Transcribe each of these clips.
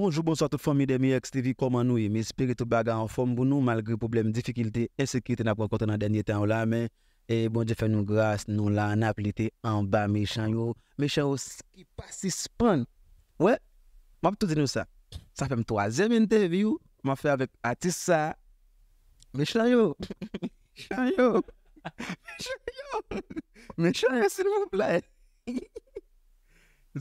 Bonjour, bonsoir toute famille de Mix TV. Comment nous y? Mes spirits bagarre en forme pour nous, malgré problèmes, difficultés, insécurité n'a pas rencontré dans le dernier temps là, mais et eh, bon Dieu fait nous grâce, nous là, n'a en bas méchant yo. Méchant qui passe spawn. Ouais, m'a tout dit nous ça. Ça fait une troisième interview, m'a fait avec artiste mes Méchant yo. méchant mes méchant s'il vous plaît.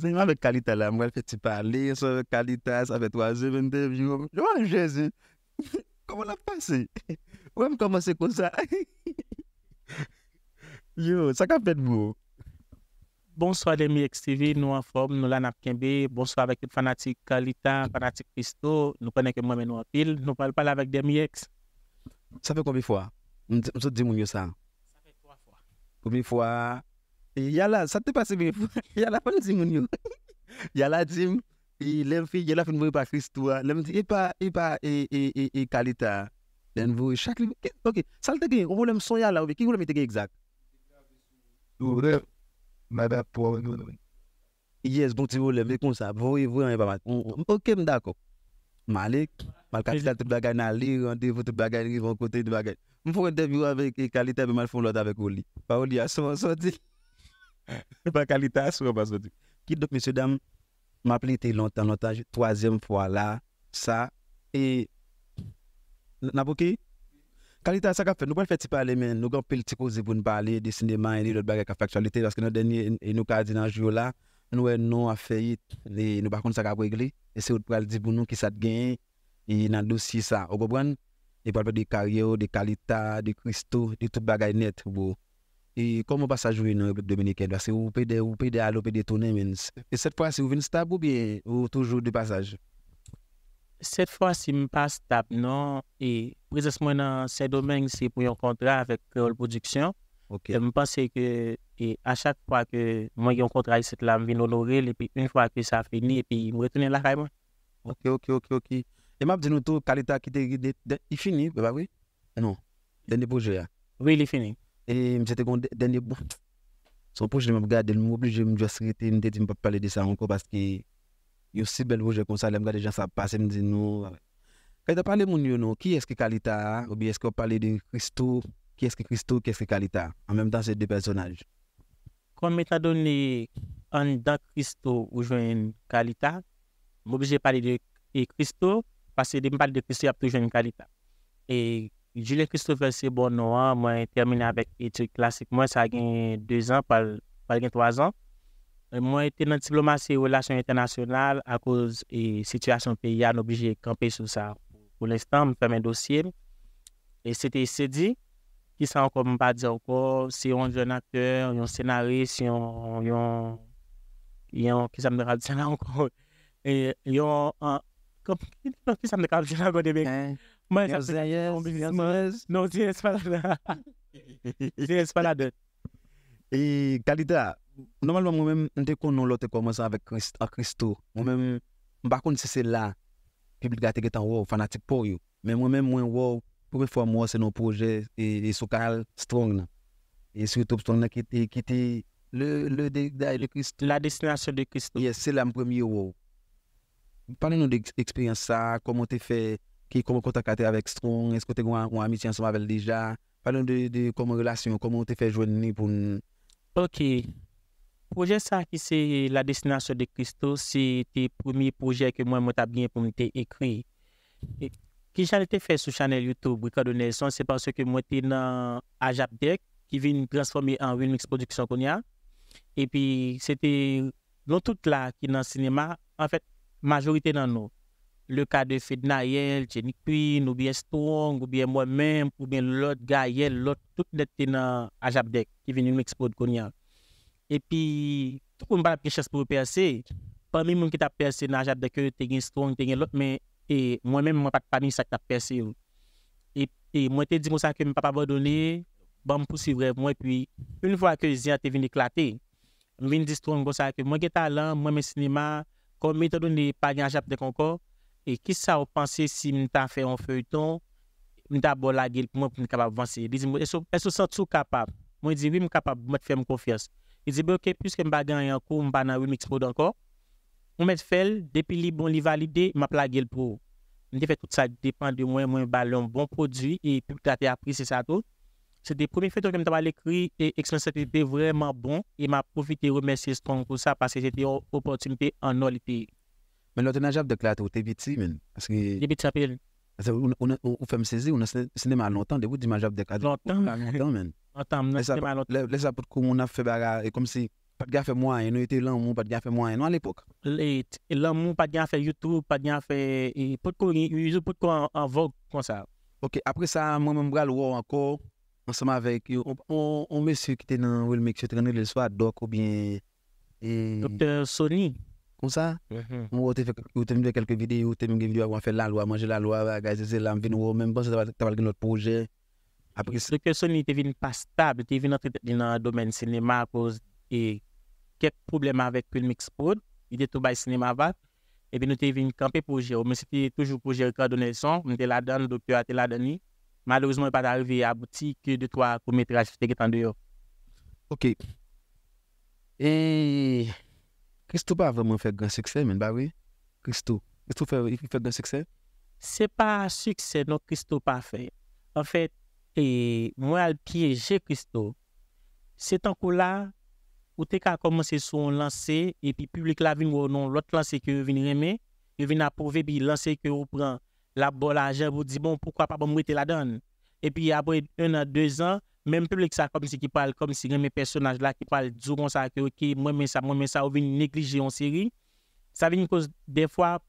Mwen ve kalita la mwen feti pale, mwen so ve kalita, sa ve 3e, 22e, yo, yo, yo, yo, komon la pase? Ou mwen komanse kon sa? Yo, sa ka pet bo? Bonswa Demi X TV, nou an form, nou lan apkenbe, bonswa vek fanatik kalita, fanatik pisto, nou koneke mwen men nou apil, nou pala vek Demi X. Sa fe komi fwa? Mwen so di moun yo sa? Sa fe komi fwa? Komi fwa? Yala, sa te pasebe, yalafan si moun yo. Yala tim, e, yalafan mwepa kristwa, lèm ti epa, epa, e, e, e, e, kalita. Lèm mwepa chakli. Ok, salte gen, wou lèm son yala oube, ki wou lèm ite gen egzak? O, lèm, mwepa pou wèk mwen wèk. Yes, bon ti wou lèm, ekon sa, wou, wou, wèk mwen mwen mwen mwen. Ok, mdako. Malek, malka ti la tri bagay nan li, rante, vote bagay, rivon kote, tri bagay. Mwen fwen debut avèk e kalita, mwen mal fwen loda avèk E eh, pa kalita aswa ba sou di. Ki dok misyo dam, ma apelite lontan lontan, toazyem fwa la, sa, e, nabouke, kalita aswa ka fe, nou pral fe ti pale men, nou gen pel tiko ziboun pale, disin de man ene, lout bagay ka faktualite, laske nou denye, enou ka adi nan jyo la, nou e nou a fe it, nou bakon sa ka pregle, e se ou pral diboun nou ki sat gen, e nan dosi sa, ou bo bran, e pral pe di karye ou, di kalita, di kristo, di tout bagay net bo, Et comment passez ça jouer dans la République dominicaine Parce que vous ou pédé, à vous pédez, tourner. E et cette fois-ci, vous venez stable ou bien ou toujours de passage Cette fois-ci, je passe stable, non. Et présentement, dans ce domaine, c'est pour un contrat e avec la Production. Je pense que et à chaque fois que moi j'ai un contrat, là, je viens honorer. Et puis une fois que ça finit, et puis je me retourne à moi. Ok, ok, ok, ok. Et je dis nous tout, qualité qui est finie, oui e Non. Dernier projet. Oui, il est fini. Et c'était le dernier bout, Son projet m'a regardé, m'a obligé de arrêter, me dit je ne peux pas parler de ça encore parce que il y a aussi bel projet comme ça, me que regardé, gens ça passe, il me dit non. Quand tu parles de mon qui est-ce que Kalita ou bien est-ce qu'on parle de Christo, qui est-ce que Christo, qui est-ce que Kalita En même temps, c'est deux personnages. Comme tu as donné un d'un Christo ou une Kalita, je suis obligé de parler de Christo parce que je parle de Christo, il y a toujours une Kalita. Et Julien Christophe, se Bonnois, mwen termine avèk etik klasik. Mwen sa gen 2 an, pal gen 3 an. Euh, mwen te nan diplomat se relasyon internasyonal akouz e sityasyon pe ya n'oblije kampe sou sa. Pou l'estan, mwen ferme dosye. E se te se di, ki sa an kon mwen pa di an kon, se yon jon akter, yon senarist, yon... Yon... ki sa mwen rabi san an kon. Yon... Ki sa mwen rabi san an kon debek. Mas eu non c'est não tinha espalhada. Tinha espalhada. E Kalita, normalement moi-même, dès qu'on a l'autre commence avec Christo, moi-même, par contre, c'est si c'est là, public a été wow, fanatique pour you. Mais moi-même, moi, pour une fois, moi, c'est nos projets et, et Sokal Strong. Et surtout Strong qui était, qui était le, le, le, Christo. La destination de Christo. Yes, c'est la première wow. Parlez-nous d'expérience ça, comment tu fais qui comment contacter avec Strong, est-ce que tu as une amitié ensemble avec déjà Parlons de, de comment relation, comment tu fait joindre pour OK. Projet ça qui c'est la destination de Christo, c'est le premier projet que moi j'ai bien pour écrit. Qui j'en été fait sur channel YouTube c'est parce que moi j'étais dans Ajapdeck qui vient transformer en remix production qu'on a. Et puis c'était nous toutes là qui dans le cinéma, en fait majorité dans nous Le kade fed na yel, jenikpwi, nou bie stong, nou bie mwen men, pou bie lout, ga yel, lout, tout nette nan ajap dek, ki vini mwen eksplode kon nyan. E pi, tout kon mwen pala pweshez pou wopese, pwem mwen ki tap perse nan ajap dek, te gen stong, te gen lout, men, mwen men mwen patpani sa tap perse yo. E mwen te di mwosan ke mwen papa bodoni, ban mwen pwosivre mwen, ki un fwa ke zyan te vini klate, mwen di stong mwen sakin, mwen gen talan, mwen men sinima, kon mwen te doni pali ajap dek anko, et qui ça vous pensez si m'ta fait un feuilleton m'ta bon la gueule pour moi pour capable avancer il dit est-ce que sens tout capable moi dis, oui suis capable me faire confiance il dit ben, OK puisque m'pa gagner en cours m'pa dans remix pour encore on met fait depuis li bon li validé m'a plagué pour on fait tout ça dépend de moi moi ballon bon produit et puis t'as appris c'est ça tout c'est des premiers feuilletons que m'a écrit et expérience était vraiment bon et m'a profité remercier Strong pour ça parce que c'était une opportunité en or Men lote nan jav dekla te ou te bit si men. Debit sape. Ou fem sezi ou nan sinema anotan de wote di man jav dekla dekla anotan men. Anotan, nan sinema anotan. Le sa pot kou moun af febara e kom si pat gafen mwanyen ou ete lan moun pat gafen mwanyen ou an epok. Le ete, lan moun pat gafen youtube, pat gafen, e pot kou yu e, jou e, pot kou an vok kon sa. Ok, apre sa mwen mwen bral wou anko, anseman vek yo, On me sikite nan wèl mèk chè trene lèl swat dok ou bien... Dr. Soni. comme ça. Mm -hmm. Ou tu as vu quelques vidéos, tu était vu des vidéos, on fait la loi, manger la loi, c'est la vie, ou même pas, tu as vu notre projet. Après, c'est que Sony n'est pas stable, tu es entrer dans le domaine cinéma à cause de quelques problèmes avec Pulmix Pod, il était tout bas cinéma va. Et puis nous était venus camper pour Mais c'était toujours pour gérer quand donner son. Nous étions la dedans le docteur était la dedans Malheureusement, il n'est pas arrivé à boutique que deux, trois courts-métrages qui étaient en dehors. OK. Et Christo pas vraiment fait grand succès, mais bah oui. Christo, Christo fait, il fait grand succès. C'est pas succès, non, Christo pas fait. En fait, et moi, pied piégé Christo, c'est un coup là où tu as commencé son lancer et puis public la vie, non, l'autre lancer que vient remet, il vient approuver, puis lancer que vous prend la bonne argent, vous bon, pourquoi pas, bon, mettez la donne. Et puis après un an, deux ans, même public ça comme si qui parle comme si mes personnages là qui parlent comme ça que OK moi mais ça moi mais ça on vient négliger en série ça vient cause des fois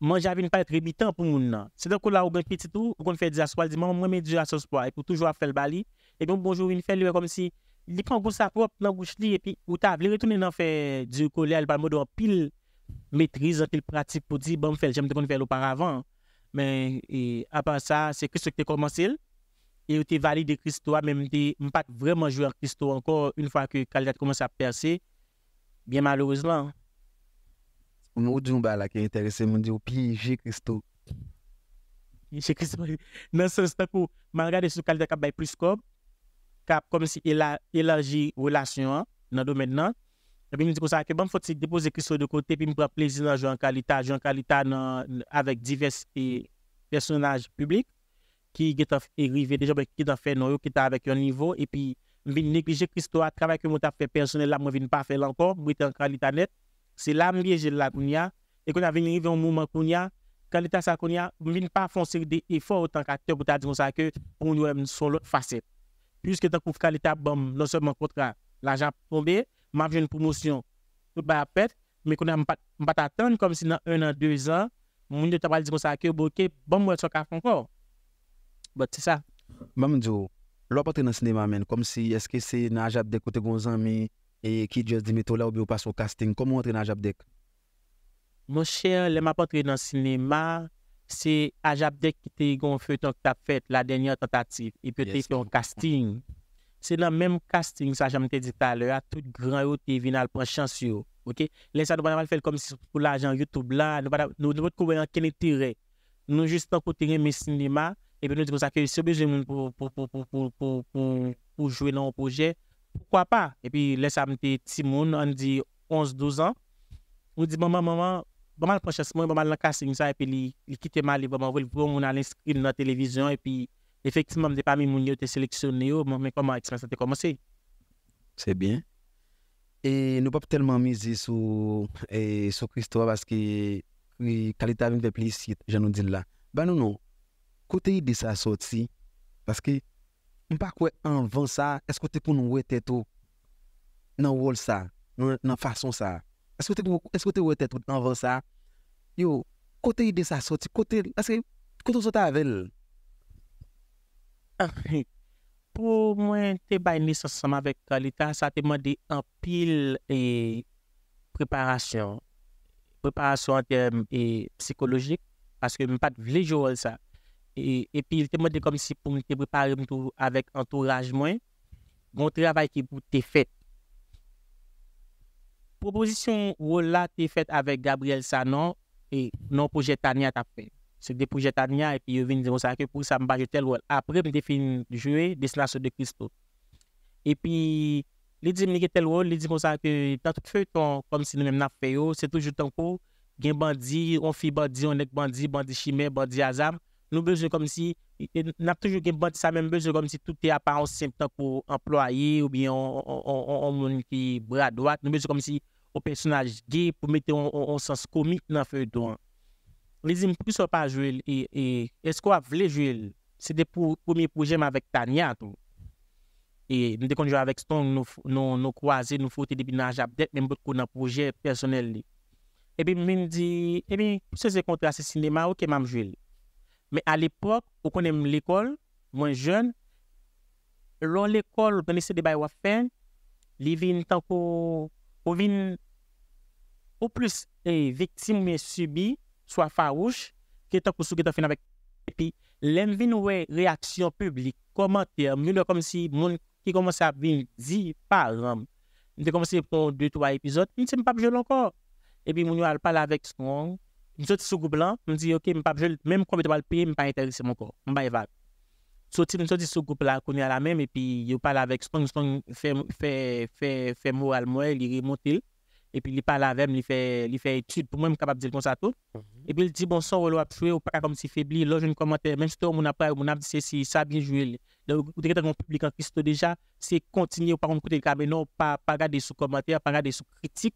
moi j'avais pas être rébitant pour moun c'est donc là on gagne petit tout on fait dire soit dit moi mais je à son espoir et pour toujours faire le bali et donc bonjour il fait lui comme si il prend pour sa propre dans bouche et puis ou t'a veut retourner dans faire du collège elle pas mode pile maîtrise pile pratique pour dire bon faire j'aime te faire auparavant mais à part ça c'est que ce as commencé et était validé Christo, même si je pas vraiment joué à Christo encore une fois que a commence à percer, bien malheureusement. Nous hein. un là qui est intéressé, mon disons piéger Christo. Piéger Christo. Dans ce sens je regarde ce Caldat qui a plus comme, comme si il a élargi relation hein, dans le domaine. là Et puis, je que ça, que bon, faut déposer Christo de côté, puis me prendre plaisir à jouer en qualité, jouer en qualité avec divers personnages publics qui est arrivé déjà ben, qui fait avec un niveau et puis négliger Christo à travail que mon personnel là moi viens pas faire encore en qualité net c'est là que j'ai la et quand a arriver un moment qualité ça ne viens pas faire des efforts autant qu'acteur pour t'a dire ça que pour nous l'autre facette puisque tant la qualité non seulement contrat l'argent tombé m'a une promotion tout mais qu'on pas attendre comme si dans un an deux ans mon pas dire ça que encore Bote, se sa. Mam Djo, oh, lwa patre nan sinema men, kom si eske se nan ajabdek ou te gon zanmi e ki Djoz Dimitola ou bi ou pas ou casting, kom ou atre nan ajabdek? Mon chè, lè ma patre nan sinema, se ajabdek ki te yon fwe ton ki ta fwet, la denyen tentatif, e pwete yon casting. Se nan menm casting, sa jamin te di talè, a tout gran ou te vina lpon chans yo. Ok? Lè sa nou ban amal fèl kom si pou la jen YouTube la, nou nou pote kouwe yon kene tire. Nou jist an kote yon mi sinema, Et puis nous disons que si besoin pour, pour, pour, pour, pour, pour pour jouer dans un projet, pourquoi pas? Et puis là, ça me on dit 11-12 ans. On dit, maman, maman, maman, le prochain mois, maman, le casting, ça, et puis il quitte mal, va maman, le prend, on a l'inscrit dans la télévision, et puis effectivement, je parmi mon gens qui sélectionné, oh, mais comment l'expérience a commencé? C'est bien. Et nous pas tellement miser sur, sur Christophe parce que la qualité de publicité, je nous dis là. Ben non, non. Kote yi de sa sot si, paske mpa kwe anvan sa, eskote pou nou wet eto nan wol sa, nan fason sa. Eskote nou wet eto nan van sa, yo, kote yi de sa sot si, kote yi, aske, kote yi sota avel. Ah, po mwen te bay ni sasama vek kalita, sa te mwen de anpil e preparasyon. Preparasyon an teme e psikologik, paske mpa te vlej yo wol sa. epi e yote mwen de komisi pou mwen te prepari mwen tou avek entouraj mwen mwen travay ki pou te fet Proposisyon wou la te fet avek Gabriel Sanon e non pou jetanyat apre se de pou jetanyat epi yowen di mwen sa ke pou sa mba jetel wou apre mwen de fin jwe desilansyon de kristou epi li di mwen jetel wou li di mwen sa ke tan tout fe ton kom si nou mnen na feyo se tou joutan kou gen bandi on fi bandi on ek bandi bandi chimè bandi azam Nou bezo kom si, nap toujou gen bwant sa, men bezo kom si toute apan an semptan pou employe ou bi an moun ki brad doat. Nou bezo kom si ou personaj ge pou mette an sens komi nan fey doan. Le zi m pou sou pa jwil, e skwa vle jwil, se de pou mi pou jem avèk tanya tou. E m de kon jwa avèk ston nou kwaze, nou fote debi nan jap det, men m bot kon nan pou jel personel li. Ebe m men di, ebe, pou se zekon te ase sinema, ou ke mam jwil? Men al epok, ou konen mwen l'ekol, mwen jen, lon l'ekol, ou konen se de bay wafen, li vin tanko, ou vin, ou plus, ey, viktim mwen subi, swa farouche, ke tanko souke tan finan vek. Epi, len vin wey reaksyon publik, komantye, mwen lè kom si moun ki komanse ap vin, zi, pa, ram. Mwen te komanse pou 2-3 epizot, mwen se mwen pap jel anko. Epi, mwen yon al pala vek skwong, Je suis sur groupe blanc, je dis OK, je même quand je vais le payer, je ne pas intéressé mon corps. Je ne vais pas sortir une sortie sur groupe là qu'on est à la même et puis il parle avec Spong Spong fait fait fait fait moral moi il remonte il et puis il parle avec lui fait il fait étude pour moi même capable de dire comme ça tout mhm. et puis il dit bonsoir le appui ou pas comme si faibli là je ne commente même si on n'a pas on a dit si ça bien joué donc vous devez mon public en déjà c'est continuer par contre de caméra non pas pas garder sous commentaire pas garder sous critique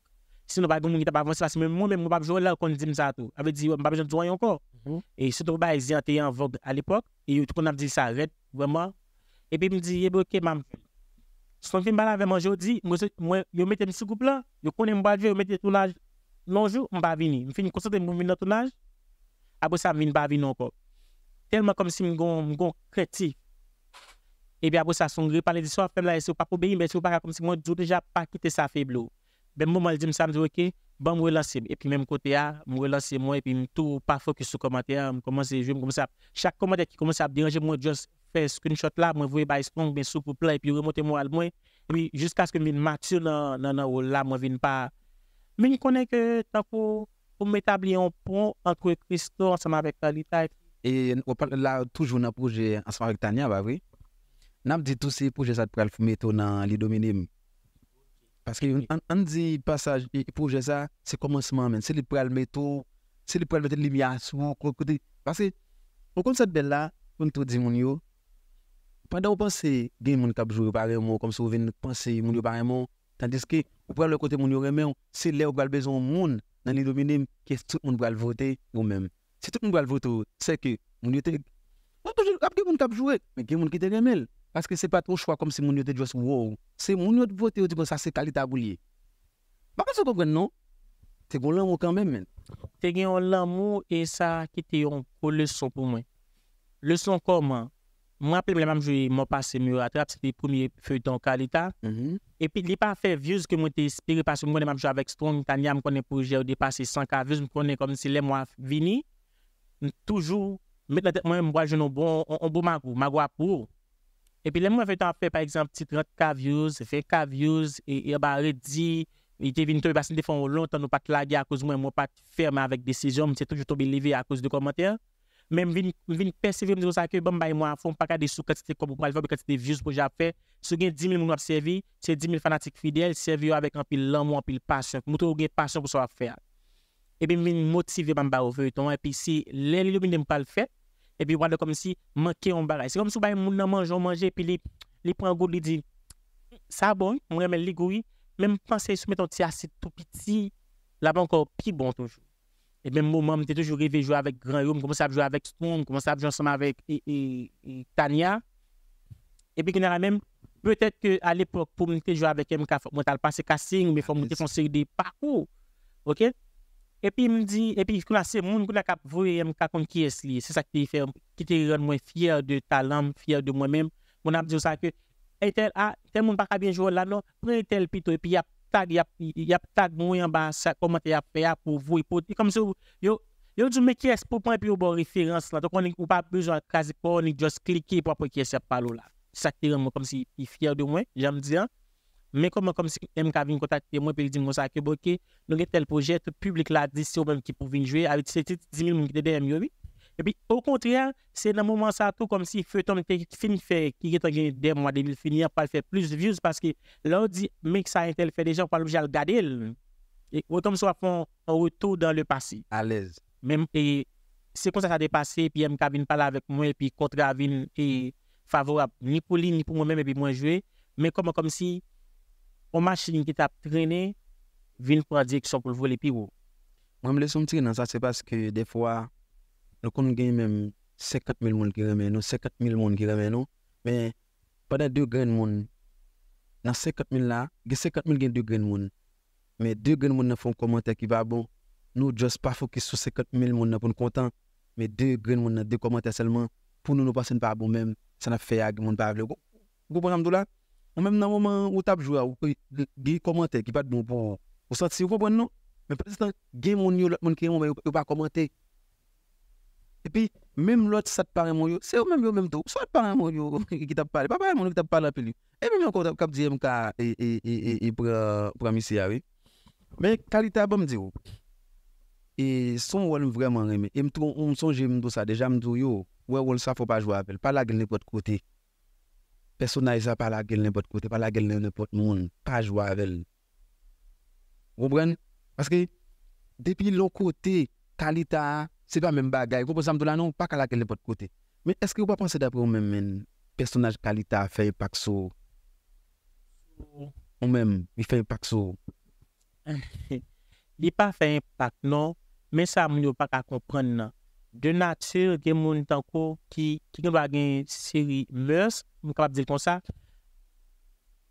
Sinon, pas bon ki ta pa avanse, parce que moi-même, moi, pas jouer là, qu'on dit ça tout. Avait dit, pas besoin de jouer encore. Mhm. Et surtout, pas hésiter à en vogue à l'époque. Et tout qu'on a dit, ça arrête, vraiment. Et puis, me dit, eh ben, ok, maman. Son film là avec moi dit moi, je mettais ce groupe-là, je connais mon badge, je mettais tournage. non jour, on pas venir. fini finis concentrer mon dans tournage. Après ça, mine pas venir encore. Tellement comme si gon gon créatif. Et puis après ça, son gris parler de soi, femme là, et si pas obéir, mais c'est pas comme si moi, déjà pas quitter sa faible. Ben mwen mal di msa mdi, ok, ban mwen lansi, epi men mwen lansi mwen, epi mwen tou pa fokus sou komate, mwen komansi jwem komansi ap. Chak komante ki komansi ap diranje mwen, jos fè screenshot la, mwen vwe bayi sponk, mwen sou pou play, epi remote mwen al mwen. Epi, jouskas ke mwen vine matur, nan nan ou la mwen vine pa. Men konen ke ta pou, pou mwen tabli an pou, an kwe kristou, an sa mwen vek talita. E, wopal la toujou nan pouje, an sa mwen vek tanya ba, vwe. Nan ap di tou se pouje sa pral fume to nan li domenim. Parce qu'un on, dit passage et ça, c'est commencement même. C'est le mettre métaux, c'est le mettre Parce que on compte cette belle là, on te dit Pendant que jouer par comme si penser tandis que vous prenez le côté c'est là monde dans les que tout le monde voter vous même. Si tout le monde va voter, c'est que on mais qui Paske se pa tro chwa kom se moun yo te djwa sou wou. Se moun yo te bote ou di mwen sa se kalita wou liye. Bakan se kou kwen nou? Te goun l'anmou kambè men. Te gen yon l'anmou e sa ki te yon kou lèson pou mwen. Lèson kòm, mwen apel mwen mwen mwen jwe mwen pase mwen ratrap se te pounye feu yon kalita. E pi li pa fe viez ki mwen te espire pasen mwen mwen mwen jwe avek strong tan ya mwen kone pou jè ou de pase 100 kavez mwen kone kom si lè mwen vini. Toujou mwen mwen mwen mwen mwen mwen mwen mwen mwen mwen mwen mwen mwen mwen Epi lem mwen feytan fe, par exemple, ti 30k views, 50k views, e eba redi, e te vin to yu basen de fon ou lontan ou pati lage a kouz mwen, mwen pati ferme avèk desizyon, mwen se to joutou bi leve a kouz de komantèr. Men vin persevi mwen di kouz akè, bèm bay mwen anfon, pakade sou kati de kouz pou mwen alifan, bèm kati de views pou jafè, sou gen 10.000 moun wap servi, se 10.000 fanatik fidèl servi yo avèk anpil lèm ou anpil pasyon, mwen tou gen pasyon pou sa wap fè. Epi mwen vin motivi mwen bèm ba ou feytan, epi si lè et puis voilà comme si manquer un bagage. C'est comme si bah, on mange, on mange, puis il, les prend un goût, il dit, ça bon, on même les goûts même penser, se mettre un petit acide tout petit, là bas encore plus bon toujours. Et même moment, j'étais toujours rêvé jouer avec Grand homme commencé à jouer avec Storm, commencé à jouer ensemble avec et, et, et Tania. Et puis, a même, peut-être qu'à l'époque, pour me jouer avec MK, je passé casting, mais il faut monter une série de parcours. OK? Epi mi di, epi kou la se, moun kou la kap vweyèm kakon kyes li, se sakte yi fèm, ki te yon mwen fiyèr de talanm, fiyèr de mwen mèm, moun ap diyo sa ke, etèl eh, a, ah, ten moun pa kabyen jwo lan non, lò, pre etèl pi to, epi yap tag, yap tag mwen yon ba, sa komante yap pe ya pou vwey poti, e kom se yo, yo djou mwen kyes pou pon epi yo bon referans la, to konen kou pa bezwa kazikon, ni jòs klike pou ap wè kyes ap palo la, sakte yon mwen, kom se yi fiyèr de mwen, jèm diyan, Men konman konm si mk avin kontakte mwen pe di mwen sa keboke, nou gen tel projekte publik la disyo mwen ki pou vin jwe, avit se tit 10 000 mwen ki te den myo vi. E pi, ou kontryan, se nan mouman sa tou, konm si fwe ton mwen te fin fe, ki gen ton gen den mwen de vin finia, pou al fe plus views, paske lor di, mwen ki sa intel fe dejan, pou al obje al gade el, ou ton mwen sa fon, ou tou dan le pasi. A lez. Men, se konman sa de pasi, pi mk avin pala vek mwen, pi kontra avin, fi favorab, ni pou li, ni pou mwen O machini ki tap trene, vin pou adye ki son pou lvole piwo. Mwen me lese mtire nan sa, se paske de fwa, nou konon genye menm, sekat mil moun ki remen nou, sekat mil moun ki remen nou, men, padan dwe gren moun, nan sekat mil la, gen sekat mil genye dwe gren moun, men dwe gren moun nan fon komante ki babou, nou jos pa fokis sou sekat mil moun nan pon kontan, men dwe gren moun nan dwe komante selman, pou nou nou pasen babou menm, sa na feyag moun babou. Gou bon amdou lak? Ou men men nan mouman ou tap jwa ou ki gye komante ki pat nou pou ou sot si ou pou an nou. Men pas istan gye moun yo lout moun ki yon moun yon pa komante. E pi men lout sat parem moun yo. Se ou men men moumen mou. Sat parem moun yo ki tap pale. Pa parem moun yo ki tap pale apel yo. E mi moun kon tap kap diye mou ka e pre misi ya we. Men kalita ba m diyo. E son woul m vreman reme. E m ton sonje m do sa. Deja m diyo yo. Ou woul sa fwa pa jwa apel. Pa la geni pot kote. personajan pa la gel ne pot kote, pa la gel ne pot moun, pa jwavel. Woubren, paske, depi lo kote, kalita, se pa men bagay, woubren zanm do la nou, pa kal la gel ne pot kote. Men, eske wouba panse dapre woumen men, personaj kalita fey pakso? Woumen, mi fey pakso? Li pa fey pak non, men sa moun yo pak a kompren nan. De natir, gen moun tan ko, ki gen wagen seri mvers, Mwen kapap dire comme ça.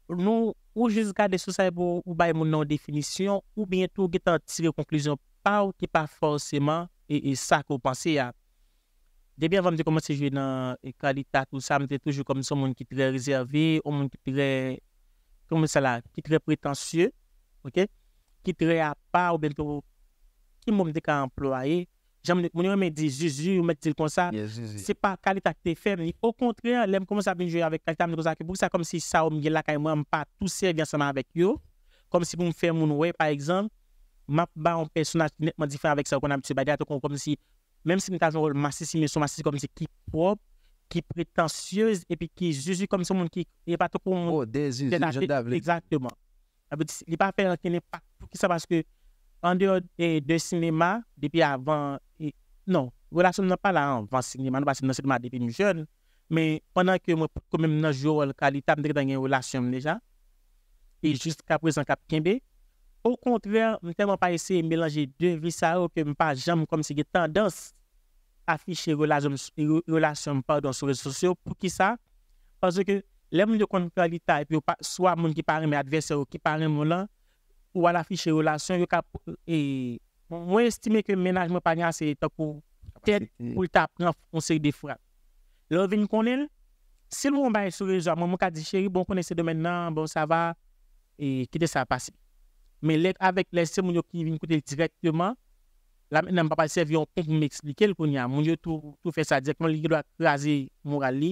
Nou, ou jusqu'à gade sou sa e pou ou bay moun nan definisyon, ou bientou ge ta tire konkluzyon pa ou ki pa forseman e, e sa ko panse ya. Debyen vam de komanse jwe nan e kalitat tout sa, mwen te toujou kom son moun ki tre monde ou moun ki tre, koman sa la, ki tre pretensye, ok? Ki tre a pa ou bientou ki moun de ka employe, J'aime mon me dit juju, ou met comme ça. C'est qualité que au contraire, l'aime jouer avec si ça me avec yo, comme si me par exemple, ma ba un personnage nettement différent avec ça qu'on a si, même si nous rôle massif, son comme si propre qui prétentieuse prétentieuse puis juju comme si monde Oh, Exactement. de, Non, rilasyon nan pa la an, vansin li man, an vansin li nan seman a depen yon joun. Men, panan ke mwen pou komem nan jow al kalita mdre dan yon rilasyon mdre jan, pe just kaprezen kapken be, ou kontrver, mwen teman pa ese melanje dwe visaro ke mwen pa jam konm sege tendans afishe rilasyon mdre dan sou resosyo pou ki sa, anzwe ke lèm lè kontra lita, e pi ou pa swa moun ki parem e advesero ki parem ou lan, ou an afishe rilasyon yon kaprezen, moi estime que le ménage m'a c'est tant pour tête pour tap on sait des frappes là vinn connait si l'on va sur les moi mon dit chérie bon connaissez de maintenant bon ça va et quitter ça passer mais avec les gens qui viennent côté directement là maintenant pas servi un compte m'expliquer le qu'on mon je tout tout fait ça directement il doit craser moral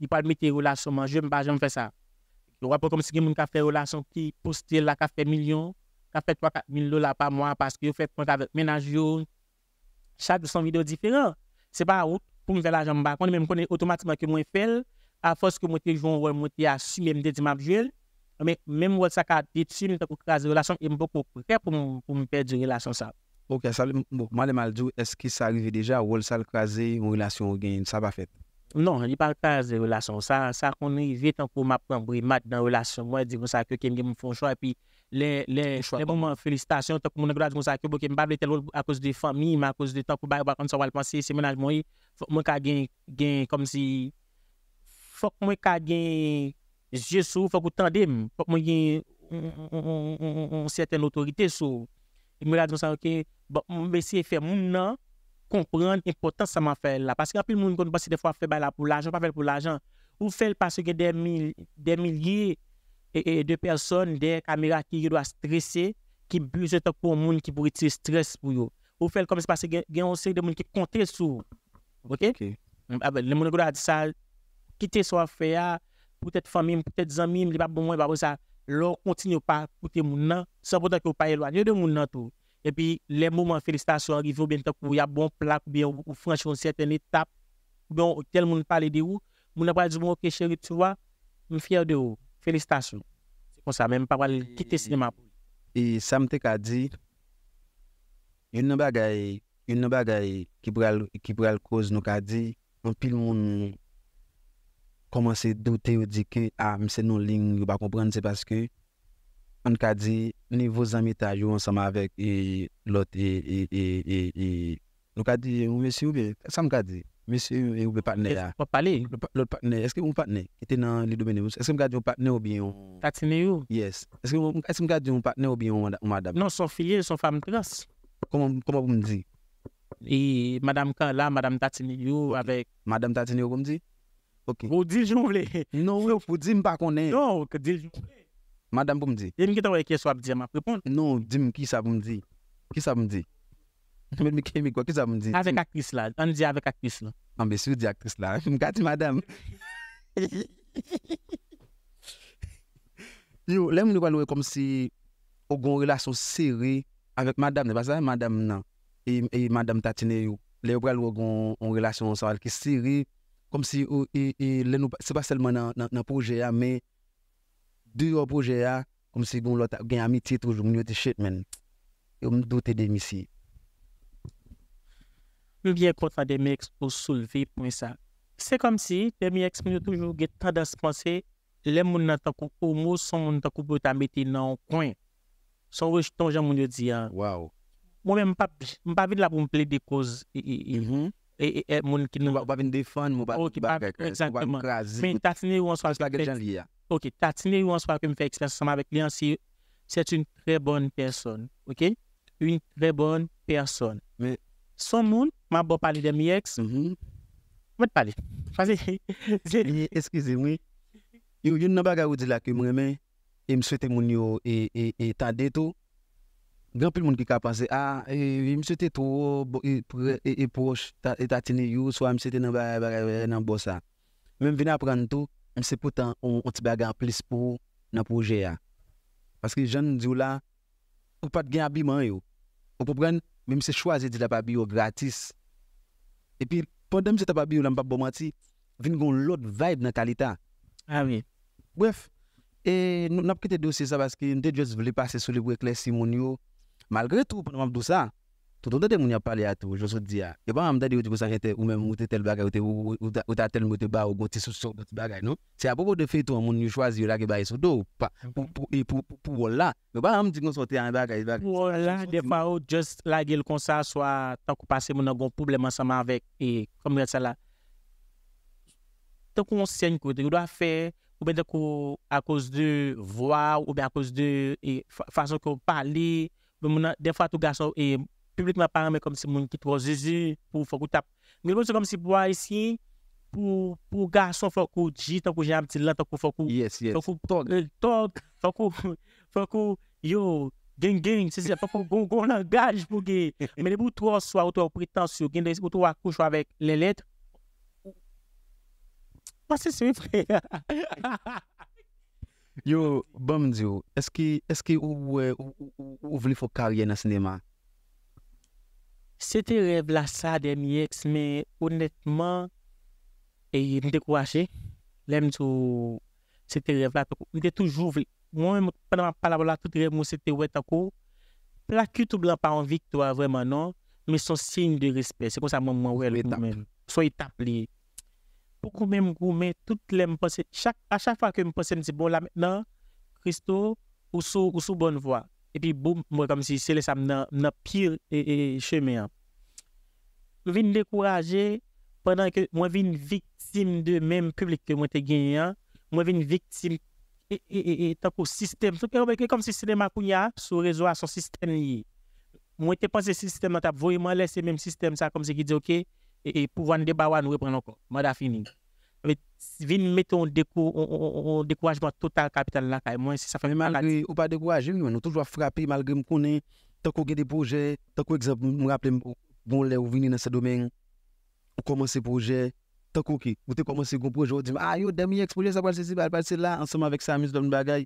il pas mettre relation je ne pas jamais faire ça on voit pas comme si quelqu'un qui a fait relation qui poste la qui a fait millions qui fait 3-4 000 dollars par mois parce que vous faites compte avec ménage, chaque son vidéo différent. C'est pas pour me faire l'argent, on même connaît automatiquement que moi fais, à force que moi te joue, moi je assume, me dit dis, mais même moi ça a détruit, pour crase relation, et beaucoup prêt pour me perdre la relation. Ça. Ok, ça, moi mal mal dit, est-ce que ça arrive déjà, ou ça a crasé une relation, ça pas fait? Non, il parle pas de ça ça est vite en pour m'apprendre pran brimat relation moi Mwen que je sa que kem gen mwen fon Lè moun mwen felistasyon, tak moun mwen graj moun sakyo, mwen bable telol a kouz de fami, mwen a kouz de tankou bay, mwen sa wale pansi, se mwen aj moun yi, fok mwen ka gen, gen kom si, fok mwen ka gen, jesou fok ou tande, fok mwen gen, ou, ou, ou, ou, certain otorite sou. Mwen graj moun sakyo, mwen besye fè moun nan, kompren, impotant sa mwen fè la, paske api moun mwen kon, paske defwa fè bay la pou l'ajan, pa fè pou l'ajan, ou fè l' et, et, de personnes, des caméras qui doivent stresser, qui besoin tant pour monde qui pourrait tirer stress pour eux. Ou faire comme c'est parce qu'il y a un série de monde qui comptent sur OK? okay. Les ah ben, le monde qui a dit ça, quitter soit faire, peut-être famille, peut-être amis, il pas bon moins, pas ça. L'on continue pas pour tes gens, sans pourtant que vous pas éloigné de monde tout. Et puis, les moments de félicitations arrivent, bientôt pour il y a bon plat, ou bien ou franchir une certaine étape, ou tel monde parle de vous, vous n'avez pas OK, chérie, tu vois, je suis fier de vous. Felistasyon, mwen sa mwen pa wale kite sinima pou. E sa mwen te ka di, yon nou bagay ki brel koz nou ka di, an pil mwen komanse dote ou di ke, an mwen se nou ling ou ba kompran se paske, an ka di, nivou zanmi ta jou an sama avek, nou ka di, ou mwen si oube, sa mwen ka di. Mese, yon be patne ya. Wap pale? L'od patne, eske yon patne? Ete nan lidoube ne mous? Eske mkade yon patne wabiyon? Tatine yon? Yes. Eske mkade yon patne wabiyon wadab? Non, son filye, son fami klas. Koman pou mdi? Madame kan la, madame tatine yon avek. Madame tatine yon pou mdi? Ou di joun vle? Non, ou pou di mpa konen. Non, ou ke di joun vle? Madame pou mdi? Yen mkita wè kye swab di ya ma freponde. Non, di mki sa pou mdi? Ki sa pou mdi? Mwen mi kemi kwa, kis a mwen di? A vek aktris la. An di a vek aktris la. An besi ou di aktris la. Mwen kati madame. Lemnou wè kom si ou gon relasyon siri avèk madame. Ne basa wè madame nan. E, e madame tatine you. Lemnou wè kon relasyon sa wèl ki siri kom si ou e, e, se pa selman nan proje ya me di yo proje ya kom si bon lò ta gen amitit ou joun mwen yo te chet men. E ou mwen dote demisiye. rien contre des mecs pour soulever pour ça. C'est comme si les mecs me toujours des tendance penser les mecs n'ont pas de mots, sont mecs n'ont pas de mettre dans un coin. Sans vous, ton gens me disent. Hein. Wow. Moi-même, pas pas venu là pour me plaider des causes. Et les gens mm-hmm. qui ne pas venir défendre, je ne pas venu me craser. Mais tatiné ou en soi, c'est hein. Ok, tatiné ou en soi, que me fait expérience avec lui, hein, c'est une très bonne personne. Ok? Une très bonne personne. Mais. Son moun, mwen bo pali de mi eks. Mhm. Mwen pali. Eskizi mwen. Yon nan bagay ou di la ki mwen remen, e mswe te moun yo e, e, e tade to. Granpil moun ki ka pase, a, ah, e mswe te to, e poch, e, e tatini yo, swa mswe te nan bagay ou nan bossa. Men vina apren to, mse pou tan, on ti bagay an plis pou nan proje ya. Paske jen di ou la, ou pat gen api man yo. Ou pou pren, mi se chwaze di la pa biyo gratis. E pi, pandan mi se ta pa biyo la mpa bomati, vin goun lot vibe nan kalita. A ah mi. Wef, e napkite deyo se sa baski, nte just vile pase soli wèk lè simon yo. Malgré tou, pandan wap do sa, Touton dete moun ya pale a tou, joso di ya, yon pa mwen amdade yon di kon sanjete, ou men moun ou te tel bagay, ou te ou ta tel moun te ba, ou go te sou sou, doti bagay, nou? Se apopo de fey tou, moun yon chwazi yon lage baye sou do ou pa, pou wola, yon pa mwen amdade yon sote yon bagay. Pou wola, defa ou, just like yon konsa, swa tan kou pase moun an goun poubleman sama avek, e, koum yon sa la. Tan kou moun se sen kou, yon do a fe, ou be de kou, a kouz de vwa, ou be a kouz de fason kou pale, Publikman paramen kom se moun ki tro zizi pou fokou tap. Men bon se kom se bwa isi pou gason fokou di, fokou janm ti lan, fokou fokou... Yes, yes. Fokou tog, fokou yo, gen gen, fokou gonan gaj pou gen. Men e bou tro swa ou tro pritans yo, gen de isi ou tro wakoucho avek le let. Pase sou fri. Yo, bom di yo, eske ou vli fokal yon na sinema? Sete rev la sa dem yeks, men, honetman, e yon dekouache, lem sou, sete rev la tako. Yon de toujou vle. Mwen, mwen pananman pala wala, tout rev mwen sete wè tako. Plakou tou blan pa an victwa, vwèman nan, mwen son sin de respet. Se kon sa mwen mwen wè loun mwen. Sou etap li. Pou kou mwen mwen kou mwen, tout lem mwen pense, a chak fwa ke mwen pensem, se bon la men nan, Christo, ou sou, ou sou bonn vwa. E pi boum, mwen kom si se le sam nan, nan p vin décourager pendant que moi vin victime de même public que moi t'ai gagné hein. moi vin victime et et et tant qu'au système comme si c'était ma counya sur réseau à son système lié moi t'ai pensé système t'a vraiment laissé même système ça comme si qui dit OK et, et pouvoir nous débattre nous reprendre encore mandat fini vin mettre un déco découragement total capital là moi ça fait malgré ou pas décourager nous toujours frappé malgré me connaît tant qu'on a des projets tant exemple me rappeler bon là, vous venez dans ce domaine, vous commencez projet, tant que vous commencez un projet, vous dites, ah yo, dernier exposé, ça va passer ça va passer là, ensemble avec Samus dans le bagage,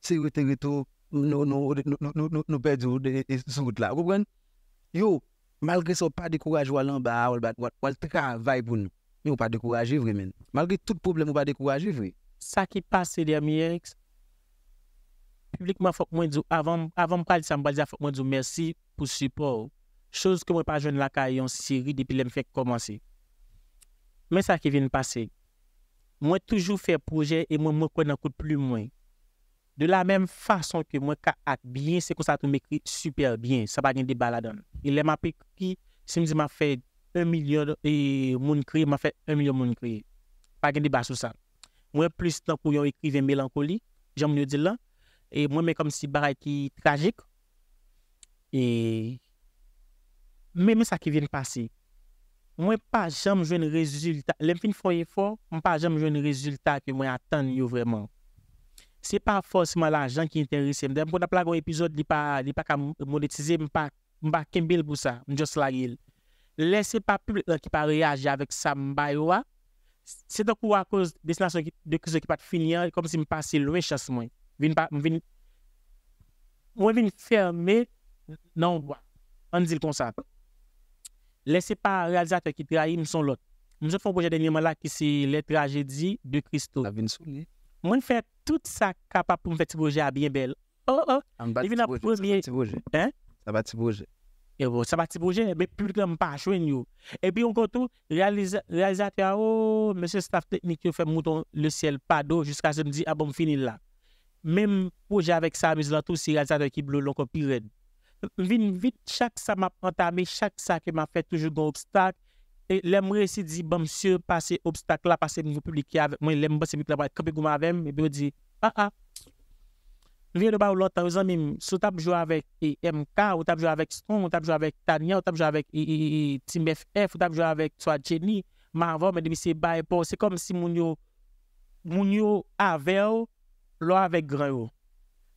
c'est retour, nous, nous, nous, nous, perdons ce route-là, vous comprenez? Yo, malgré ça, pas découragé à l'en bas, on travail pour nous. Mais on pas découragé, vraiment. Malgré tout problème, on pas découragé, vrai. Ça qui passe dernier ex, publiquement, faut que moi avant, avant de parler, ça me faut que moi dise merci pour le support Chose ke mwen pa jwenn laka yon siri depi lem fek komanse. Men sa ke vin pase, mwen toujou fe proje e mwen mwen kwen nan kout plu mwen. De la men fason ke mwen ka ak bie, se kon sa tou me kri super bie, sa pa gen di bala don. E lem api ki, semzi ma fe 1 milyon e moun kri, ma fe 1 milyon moun kri. Pa gen di basou sa. Mwen plis nan kou yon ekrive melankoli, jom nou di lan, e mwen men kom si baray ki trajik. E... même ça qui vient de passer, moi, pas jamais jouer un résultat. L'infini fait effort, moi, pas jamais jouer un résultat que moi attends vraiment. Ce n'est pas forcément l'argent qui intéresse. Je ne sais pas épisode il pas, pas monétiser, je ne sais pas qu'il bill pour ça, je suis juste là. Laissez pas public qui ne pas réagir avec ça, c'est donc à cause de ce qui ne peut pas finir, comme si je passais loin de moi. Je viens fermer non On dit comme ça. Lese pa realizate ki trahi m son lot. M se fon bouje denye man la ki si le traje di de kristou. A vin sou li? Mwen fè tout sa kapap pou m fè ti bouje a bien bel. Oh oh! A m bat ti bouje. A m bat ti bouje. Hein? A bat ti bouje. Evo, sa bat ti bouje, be pou lè m pa chwen yo. E pi anko tou, realizate a, oh, mse staff teknik yo fè mouton le siel pado, jiska se m di, a ah, bom finil la. Mem bouje avek sa, miz lan tou si realizate ki blou lanko pi red. Vin vit chak sa ma prantame, chak sa ke ma fe toujou goun obstak, e lem mwese di, ba msye, pase obstak la, pase mnivou publiki ave, mwen lem mwese mi plebwa et kapi goun mavem, e be ou di, a a. Vien do ba ou lotan, wazan mim, sou tap jou avek e MK, ou tap jou avek son, ou tap jou avek Tanya, ou tap jou avek e Team FF, ou tap jou avek Swadjeni, ma avon men de mi se baye pou, se kom si mwonyo, mwonyo ave ou, lo avek gran ou.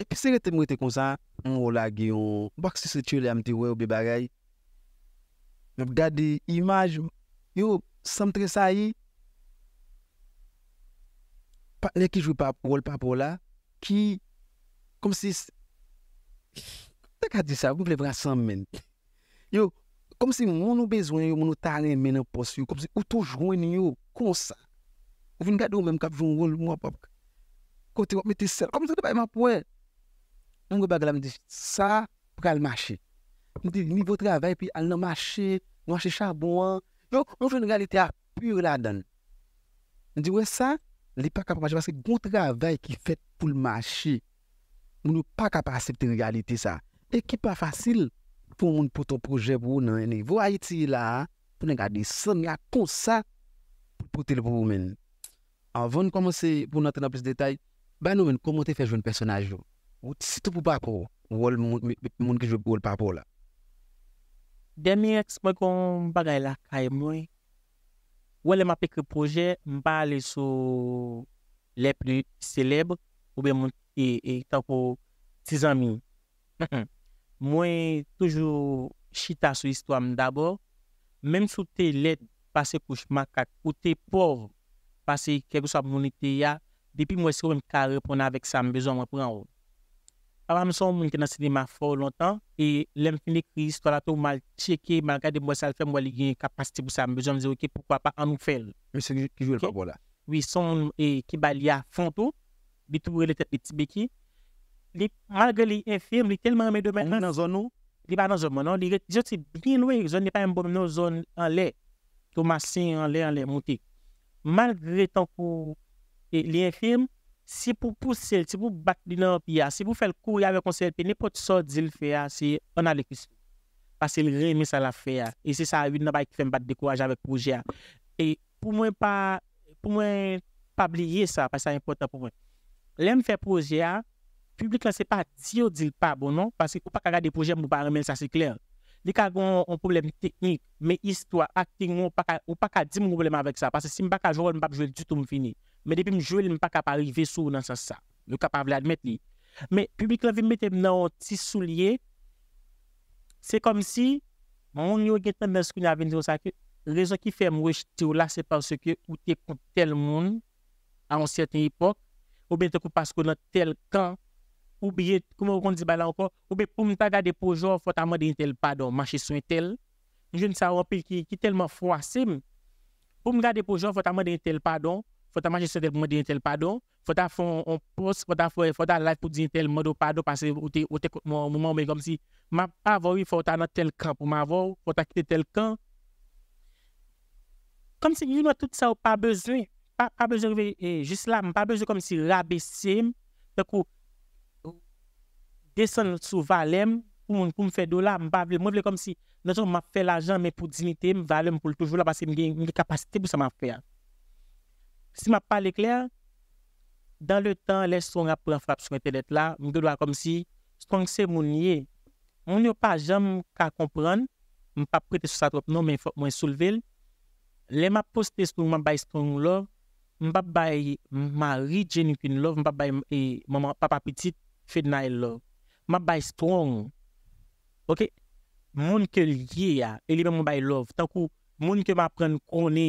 epi se rete mwen te konsan mwen wola ge yon bok si se chile amti wè ou bi baray yon gade imaj yon samtre sa yi pa le ki jwi wol pa pou la ki kom si tak a di sa woun vle vran sammen yon kom si moun ou bezwen yon moun ou talen men apos yon kom si ou tou jwenn yon konsan ou vin gade ou men mkap joun wol mwap ap kote wap meti sel kom se de bay mwap wè Nou mwen bag la mwen di, sa pou ka l'mache. Mwen di, nivou travay, pi al nan mache, mwen che chabouan, nou mwen joun realite a pur la dan. Mwen di, wè sa, li pa kapapache, paske goun travay ki fèt pou l'mache, mwen nou pa kapapache ti nrealite sa. E ki pa fasil, pou moun pote proje pou nou, nou mwen joun a iti la, pou nou gade dison, nou yakon sa, pou pote l pou mwen. Avon komanse, pou nou atene apres detay, ba nou mwen komote fè joun personaj yo. Ou ti sitou pou bapo wòl moun ki jve pou wòl bapo la? Demi eks mwen kon bagay la kaye mwen. Wèle m apèk proje m ba ale sou le pli seleb ou be moun e ta pou tizami. Mwen toujou chita sou istwa m dabo. Men sou te let pase kouch makak ou te por pase kekousa moun ite ya. Depi mwen si wèm karepona vek sa m bezon m pre an wòl. Avam son moun te nan sinima fwo lontan e lem finik kris to la tou mal cheke mal gade mwen sal fèm wali gen kapasti pou sa mbejom zi wèke poukwa pa anou fèl. Mwen se ki jwèl pa wò la. Wè son ki ba li a fwantou bitou wèle te pe tibèki mal gè li enfirme li telman mè de mè nan zon nou li ba nan zon mè nan li reti jote si bine wè jone nè pa mbòm nou zon an lè tou masin an lè an lè mouti mal gè tan pou li enfirme Si pou pou sel, si pou bat dina op ya, si pou fel kou ya ve konser, pe nipot so dil fe ya, si anadekis. Pasil re misa la fe ya, e se sa yu nanbay ki fem bat dekouaj avek proje ya. E pou mwen pa, pou mwen pa bliye sa, pasi sa impotant pou mwen. Le m fe proje ya, publik la se pa diyo dil pa bonon, pasi pou pa kagade proje mou pa remen sa se kler. Li ka gwen yon problem teknik, me istwa, akting mwen, ou pa ka di mwen problem avèk sa. Pase si mwen pa ka jowel, mwen pa pa jowel dutou mwen fini. Mwen depi mwen jowel, mwen pa ka pa rive sou nan sa sa. Mwen ka pa vle admèt li. Me publik la vim bete mnen yon ti sou liye. Se kom si, mwen yon yon geten mwen skou yon avèn di yon sa ki. Rezon ki fè mwen wèj ti ou la, se par se ki ou te kout tel moun an sèten ipok. Ou ben te kout paske ou nan tel kan. ou biye, koum ou kon di balan ou kon, ou bi pou mwen ta gade pou jò, fota mwen di ntel padon, manche sou ntel, joun sa wopi ki telman fwa sim, pou mwen gade pou jò, fota mwen di ntel padon, fota manche sou ntel, mwen di ntel padon, fota fon, fota fwen, fota lak pou di ntel, mwen di ntel padon, panse ou te, ou te mwen mwen mwen kom si, mwen pa vò, fota nan tel kan pou mwen vò, fota kite tel kan, kom si, yon mwen tout sa wopan bezwe, wopan bezwe Desen sou valem pou mwen pou mwen fè do la, mwen pa vle mwen vle kom si, nanjou mwen fè l'ajan mwen pou dinite, mwen valem pou l'toujou la, pasi mwen gen kapasite pou sa mwen fè. Si mwen pa lè kler, dan lè tan lè son rap pou l'infrap sou internet la, mwen gèdwa kom si, skonk se moun ye, mwen yo pa jem mwen ka kompran, mwen pa prete sou satrop non, mwen fok mwen sou lvel, lè mwen poste sou mwen bayi skonk lor, mwen pa bayi mwen ri geni kwen lor, mwen pa bayi mwen papa petit fèd nan lor. Ma bay strong. Ok. Moun ke liye ya. E libe moun bay love. Tan kou moun ke ma pren kone.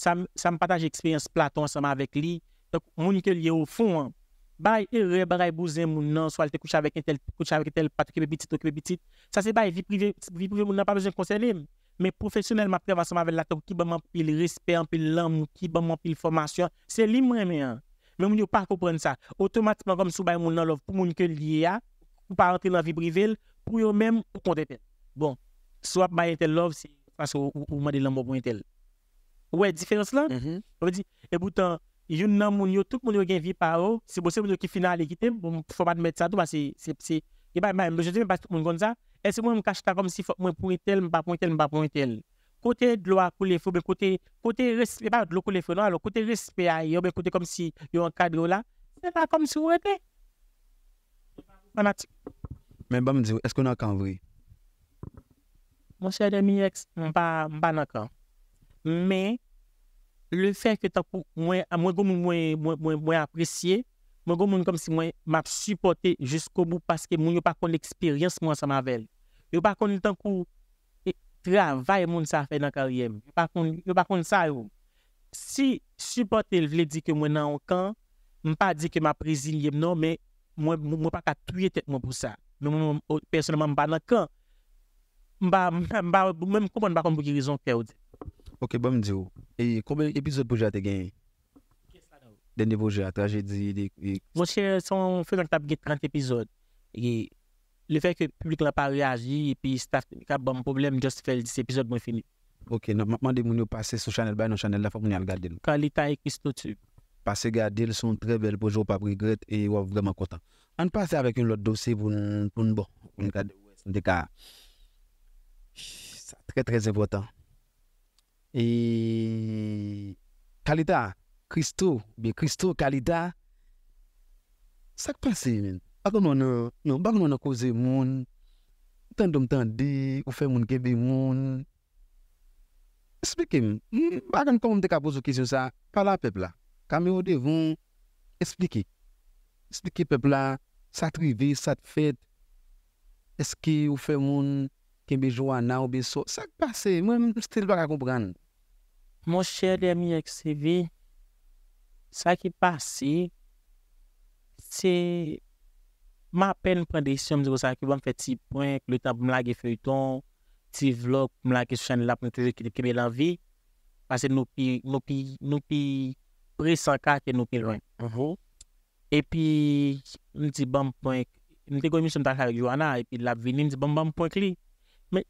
Sa m pataj eksperyans platon sa m avek li. Tan kou moun ke liye ou fon. Bay e rebara e bouzen moun nan. So al te koucha avek entel. Koucha avek entel. Patokipe bitit. Tokipe bitit. Sa se bay. Vi prive moun nan pa bezon konsen li. Me profesyonel ma prevan sa m avek la. Tan kou ki ban man pil rispe. An pil lam. Ki ban man pil formasyon. Se li mwen men. Men moun yo pa koupren sa. Otomatikman kom sou bay moun nan love. pour pas rentrer dans la vie privée, pour eux-mêmes, pour Bon, soit love, c'est parce Ouais, différence là, on mm-hmm. dit, et pourtant, tout monde a par eux, c'est possible faut pas ça même, dis, comme ça, est moi, comme si pas pas Côté de pour ben, côté, côté respect, pas de alors côté respect, ben, comme si, y un cadre là, c'est pas comme si An ati. Men ba mdi ou, eske ou nan kanvri? Mwen chè de miyex, mwen pa nan kanvri. Men, le fèk etan pou mwen, a mwen gom mwen mwen apresye, mwen gom mwen kom si mwen map supporte jiskou mwen, paske mwen yon pa kon l'eksperyans mwen sa mavel. Yon pa kon l'etan pou etrava yon moun sa fè nan karyem. Yon pa kon l'etan pou. Si supporte l vle di ke mwen nan kanvri, mwen pa di ke mwen apresye yon mnen, men Mwen pa ka tuye tet mwen pou sa, MUSIC MAYK отправ nan descriptor mwen, mwen m program ba kon bo ki refyon fè ou ek sow, korbet epizod pou jate gen? sadece 3 momit souwa fè kar me ak tranp epizod lefè ki publik lan pa reaji stratab li ak bom problem,man jaste fè sel di epizod mo,ros falou ok, noup mata pou Clyman do"? Pase gade, lison tre bel pou jop ap rigret E wap vreman kontan An pase avèk yon lot dosi pou yon bon, ton bo Yon kade wè Yon de ka Trè trè zè votan E Kalida Christo, be Christo Kalida Sak pase yon A kon moun Yon bak moun akose moun Tèndou mtèndi, ou fè moun kebi moun Espeke m Bak an kon mte ka pou sou kisyon sa Fala pepla Kame ou devon espliki. Espliki pepla, satrivi, satfed, eski ou fe moun keme jwa nan ou beso. Sak pase, mwen mwen stil do ak akoubrande. Mon chèr de mi eksevi, sak pase, se, ma pen prende isyon, mwen zikou sakri, mwen fè ti pwenk, le tab mla ge fè yuton, ti vlog, mla ge sou chan la, mwen te de keme la vi, pase nou pi, nou pi, nou pi, Brey Sarka ke nou pil rwen. Vou? Epi, mwen di bomponk. Mwen te kwen my chan tak kwa yon jouana, epi la vini mwen di bomponk li.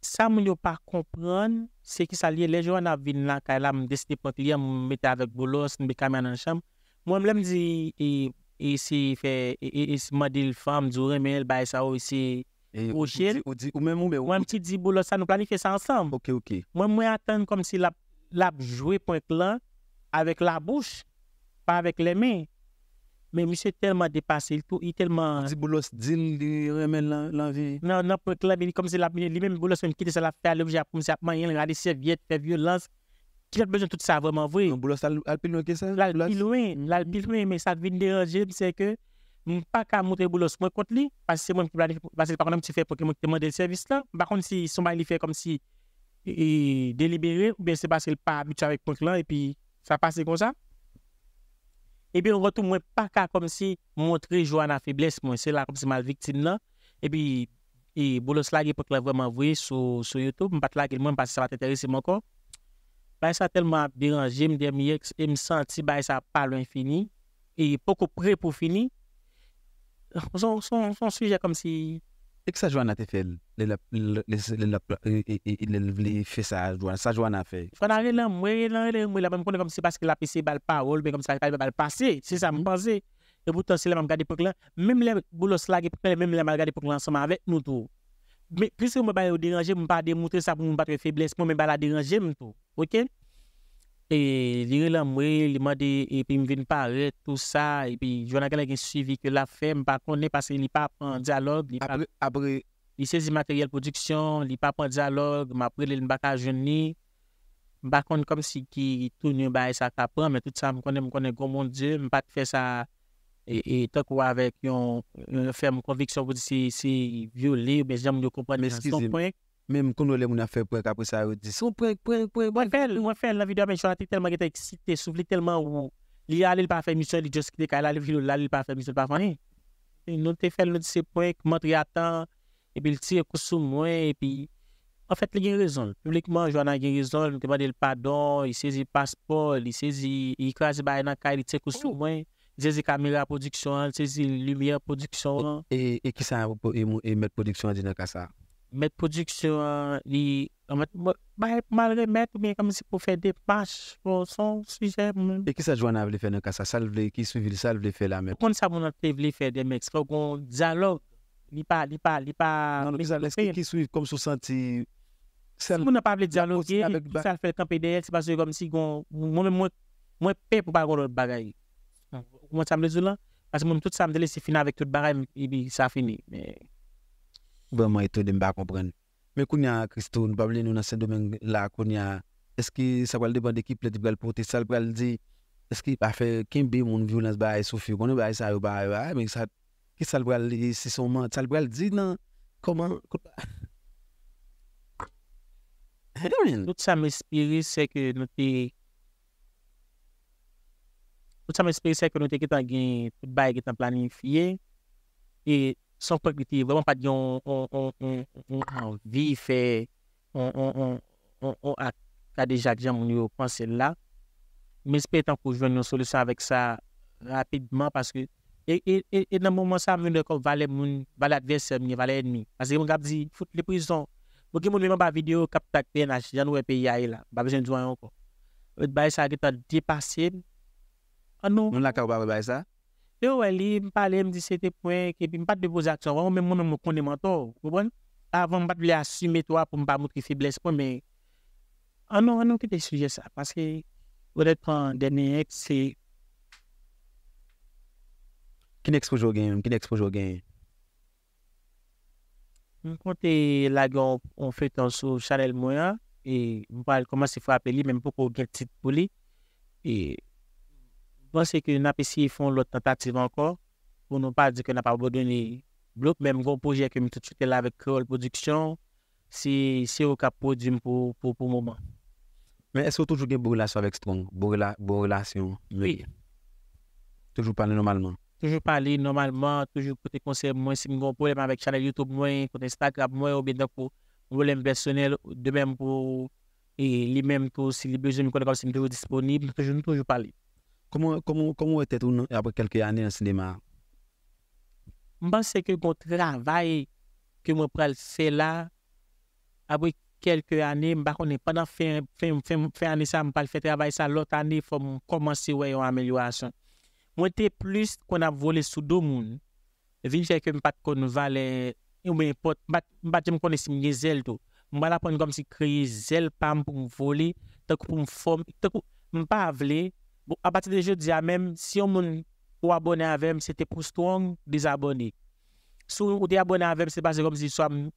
Sa mwen yo pa kompran se ki sa liye. Le jouana vin lan kwa yon la mwen desine ponk li. Mwen mette adek boulos, mwen bekame anan chanm. Mwen mwen le mdi, e si fè, e si madil fèm djouremel, bè sa ou si ojir. Mwen mti di boulos sa nou planifè s'ansanm. Mwen mwen aten kom si la jwe ponk lan, avek la bouch. pas avec les mains. Mais monsieur tellement dépassé, il tout, il tellement. Dit Boulos, dit, il remet l'envie. Non, non, pour club, il comme c'est la lui-même Boulos, il quitte ça, la faire l'objet, à commencer à manier, regarder serviette, faire violence. Qui a besoin de tout ça vraiment vrai? Non, Boulos, alpine que ça? L'alpine loin, l'alpine loin, mais ça vient déranger, c'est que je ne pas qu'à montrer Boulos, moi contre lui, parce que c'est moi qui parce que par contre, je fais pour que je demande le service là. Par contre, si son mari fait comme si il délibéré, ou bien c'est parce qu'il n'est pas habitué avec moi là, et puis ça passe comme ça. E bi yon wotou mwen pa ka kom si mwotri jwa na fibles mwen se la kom si mal viktin la. E bi yon bolo slagi pou te la vwe mwen vwe sou Youtube. Mwen pati lage mwen mwen pasi sa vate teresi mwen kon. Baye sa telman diranjim demye, e mwen senti baye sa pa lwen fini. E poko pre pou fini. Son suje kom si... que ça, Joanne a fait, il fait ça, Joanne, ça, Joanne a fait. je a là, moi, là, moi, là, même comme c'est parce que la PC balle parole, mais comme ça, elle va passer passé, c'est ça, me pense. Et pourtant, c'est là, même garder pour là, même les boulots là, même les malgré pour ensemble avec nous tout. Mais puisque je ne suis pas déranger je ne pas démontrer ça pour ne pas faire faiblesse, moi, je ne pas la déranger, tout. OK? E li re la mwen, li mwen de, epi mwen ven pa re, tout sa, epi jwana gen a gen suivi ke la fe, mwen pa kone, pasen li pa pran diyalog, li sezi materyal produksyon, li pa pran diyalog, mwen apre li mwen baka jouni, mwen pa kone kom si ki tounyo baye sa kapan, mwen tout sa mwen kone, mwen kone gomon diyo, mwen pa te fe sa, e, e tok wavèk yon, yon fè mwen konviksyon wou di si, si, yon li, bejè mwen yon kompran, mwen stonpwenk. Mem kon role moun a fe prek apre sa yot. Se prek prek prek. Mwen fel, mwen fel, la vide apen chanatek telman gete eksite. Soufle telman ou. Li alil pa fe misyon li joskide kala li vilo. La li pa fe misyon pa fwane. Non te fel, non te se prek. Mwen triyatan. E pi litiye kousou mwen. E pi. An fet li gen rezon. Publikman jwana gen rezon. Mwen te bade lpadon. I sezi paspol. I sezi ikrazi bayan akay. I sezi kousou mwen. I sezi kamera prodiksyon. I sezi lumiye prodiksyon. E ki sa y Met prodjiksyo, li... Mwen matre met ou men kam si pou fè de pach, pou son sujet mwen... E ki sa jwa nan vle fè nan kasa? Sal vle, ki sou vle, sal vle fè la men? Mwen sa moun nan vle fè de men. Se fò kon djalogue, li pa, li pa, li pa... Nan, an pizan, lè skè ki sou yè, kom sou santi... Sè moun nan pa vle djalogue, ki sa fè de kampèy de el, se pa sou yè kom si, mwen mwen mwen mwen mwen... mwen pè pou pa kòlò bagay. Mwen sa mwen zoulan? As moun moun tout sa mwen dèlè, se fina Ouveman yi tou de mba kompren. Me koun ya Kristoun, bablen yon anse domen la, koun ya, eski sa wale debande ki ple di wale pote, sa wale di, eski pa fe, kim be moun violans baye soufye, kon wale saye wale baye, mwen sa, ki sa wale se sonman, sa wale di nan, koman? He do men? Tout sa m espirise se ke nou te, tout sa m espirise se ke nou te kitan gen, baye kitan planin fye, e, son peuple était vraiment pas on, on, on, on, vit, fait, on, on, on, on a, déjà déjà mon pensé là. Mais c'est tant que je une solution avec ça rapidement parce que, et, et, et, dans le moment ça, je comme valer mon, valer adversaire, valer ennemi. Parce que mon gars dit, foutre les prisons. Beaucoup mon gens pas vidéo captac PNH, j'en ai pays là, pas besoin de jouer encore. Et ça a dépassé. Ah non. On l'a pas ça? Te wè li, m palè, m di se te pouen, kepi m pat de boz aksyon, wè wè m mè moun an m konè m an tou, koubon? Avè m pat vile asume towa pou m pa mout ki se blè se pouen, mè. An nou, an nou ki te suje sa, paske, wè dè pran, denè yè, ki se... Kinex pou jò gen, m kinex pou jò gen. M kontè la gò, on fè tan sou chanel mwen, e m palè koman se fò apè li, mè m pou kò gèl tit pou li, e... Pense ki yon apisi yon foun lot tentative anko, pou nou pa di ki yon apabodouni blok, men mgon pouje kemite chute la vek krol produksyon, si yon ka poujim pou pou mouman. Men eswou toujou gen bou relasyon avek strong, bou bon relasyon nouye? Toujou pali normalman? Toujou pali normalman, toujou kote konser mwen, si mgon pouleman vek chanel YouTube mwen, kote Instagram mwen, ou bedan pou mwolem personel, de men pou e, li menm tou si li bezoun mwen konakop se mwen toujou disponib, toujou nou toujou pali. Koum non, ou ete tou nou apwe kelke ane nan sinema? Mwen seke mwen travay ke mwen pral se la apwe kelke ane mwen bakon ne panan fè ane sa mwen pral fè travay sa lot ane fò mwen komanse wè yon amelyou asan. Mwen ete plus kwen avole sou do moun vin chè ke mwen pat kon val mwen pat jè mwen kon esi mwen zel to mwen apon gòm si kreye zel pam pou mwen voli takou pou mwen fòm takou mwen pa avole A bon, pati deje, diya menm, si yon moun ou abone avem, se te pou stwong, desabone. Sou ou de abone avem, se base gom zi swam,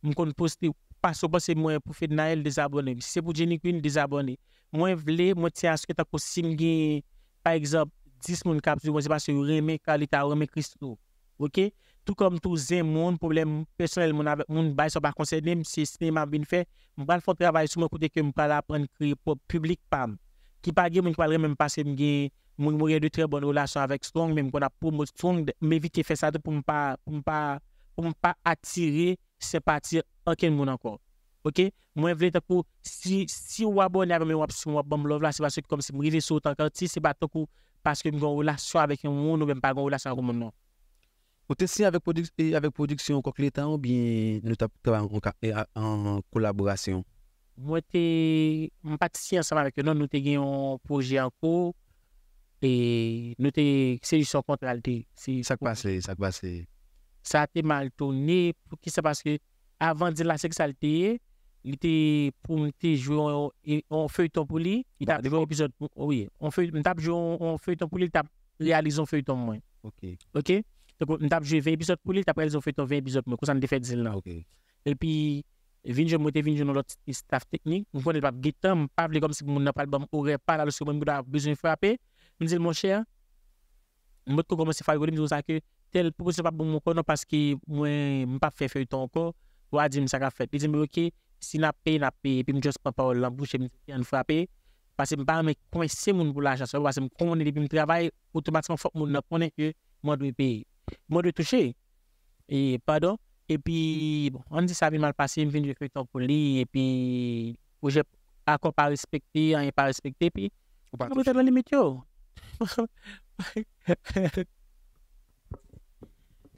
moun kon posti, pa sou bas se moun pou fed na el desabone. Se pou geni kwen, desabone. Moun vle, moun te aske tako simge, pa egzop, dis moun kapsi, moun se base yon reme kalita, reme kristou. Ok? Tou kom tou zem moun, problem pesonel moun avem, moun bay soba konsenem, si se moun avin fe, moun pral fok travay sou moun kote ke moun pral apren kri pou publik pam. qui pas dire, je même passer, je de très bonnes relations avec Strong, même qu'on a promo Strong, m'éviter faire ça pour ne pas, pour pas, pour pas attirer ces parties aucun monde encore. OK? Moi, je veux que si, si vous abonnez avec moi, si vous love là, c'est parce que comme si vous arrivez sur tant qu'artiste, c'est pas parce que vous avez une relation avec un monde ou même pas une relation avec un monde. Vous êtes signé avec, production avec production, ou bien nous en collaboration? Mwen te, mwen pati si ansama vek yo nan nou te genyon proje anko e nou te sej son kontralte. Sa kwa se? Sa te mal toni, pou ki se paske avan di la seksalite, pou mwen te jwou on fwey ton pou li, bon, oh, mwen tap jwou on fwey ton pou li, lè alizon fwey ton mwen. Ok. Mwen tap jwou 20 epizod pou li, lè alizon fwey ton 20 epizod mwen. Kwa san de fèd zil nan. E pi... Vinjou mwen te vinjou nou loti staff teknik. Mwen fwene dwa gitan, mwen paf li gom si moun napal bom oure pa la lousi mwen mwen da bezoun fwa pe. Mwen zil mwen chè. Mwen mwen kou gomen se fwa gori mwen zon sa ke tel pou kousi mwen mwen kono paski mwen mwen paf fey fwey ton ko wadi mwen saka fwey. Pi zil mwen ok, si na pe na pe pi mwen jous pa pa ou lan bouchen mwen fwa pe. Pase mwen pa mwen kwen se moun pou la chaswe wase mwen kou mwen li bi mwen travay outoumaksman fwok moun napone mwen d epi, bon, an di sa bin malpasi, m vin jek rektan pou li, epi, pou jè akon pa respekti, an yon pa respekti, epi, m pou te lan li mityo. M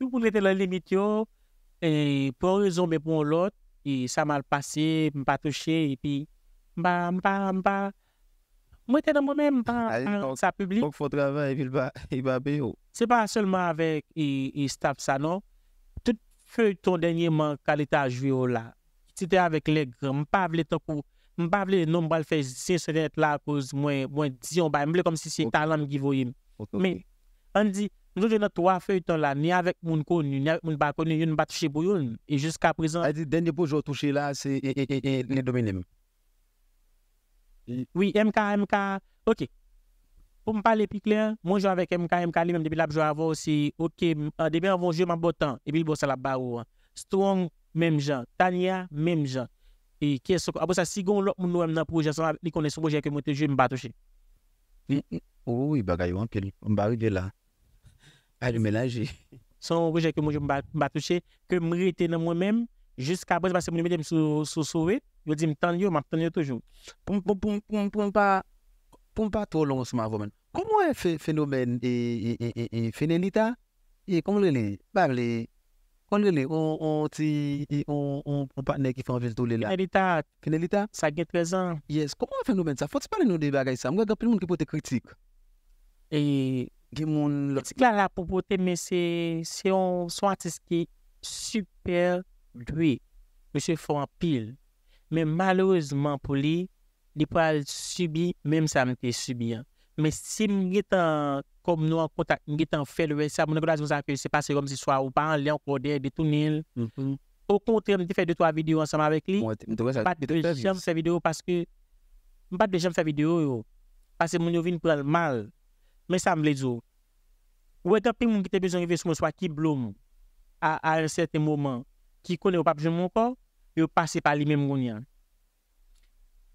pou te lan li mityo, e, pou an rizon me pou an lot, sa malpasi, m pa touche, epi, m pa, m pa, m pa, m pou te lan mou men, m pa, sa publik. Se pa, se lman avèk, yi staff sa nou, feuilleton dernier manque à jouer là. C'était avec les grands, pas avec les je ne pas le nombre de faire sur là à cause moins moins dion bah comme si c'est talent qui voyait mais on dit nous avons trois feuilletons là ni avec mon connu ni avec mon pas connu une mon et jusqu'à présent dit dernier jour touché là c'est les oui MK MK OK Pou m pale pi klen, mwen jo avèk m ka m kalim, m debil ap jo avò si, ok, m debil avò jo m abotan, e bil bò sa la ba ou an. Stouan, mèm jan. Tania, mèm jan. E kè so, abò sa, sigon lò m nouèm nan poujè, son li konè son poujè ke moutè, jo m batouche. Ou, ou, ou, bagay wankè, m ba ou de la. A di menajè. Son poujè ke moutè m batouche, ke m rete nan mwen mèm, jiska abò se basè moun mèdèm sou souwe, yo di m tan yo, m ap tan yo toujou. Pou m pou m pou m pou m pa... Pou mpa tou loun souman vomen. Koum wè e fenomen e, e, fenelita? Koum lè lè? Par lè. Koum lè lè? On ti, on patne ki fè anvil tou lè la. Fenelita. Fenelita? Sa gen trezan. Yes. Koum wè fenomen sa? Foti pale nou de bagay sa. Mwen gè pen moun ki pote kritik. E, ki moun... Kati kè la pou pote, men se, se yon swante se ki super dwi. Mwen se fè an pil. Men malouzman pou li, mwen se fè an pil. li pou al subi, menm sa men ke subi an. Men si mwen get an, kom nou an kontak, mwen get an fedwe, sa mwen an graz mwen sa kwe, se pase yon mwen se swa ou pa, an li an kode, de tou nil. Ou mm-hmm. kontre mwen te fe de to a video ansama vek li, mwen pat de jem sa video, parce mwen pat de jem sa video yo, parce mwen yo vin pou al mal, men sa mwen le zo. Ou e tapin mwen gete bezon yon vek sou mwen swa ki bloum, a re sete mouman, ki konen ou pap jen mwen kor, yo pase pa li men mwen yon.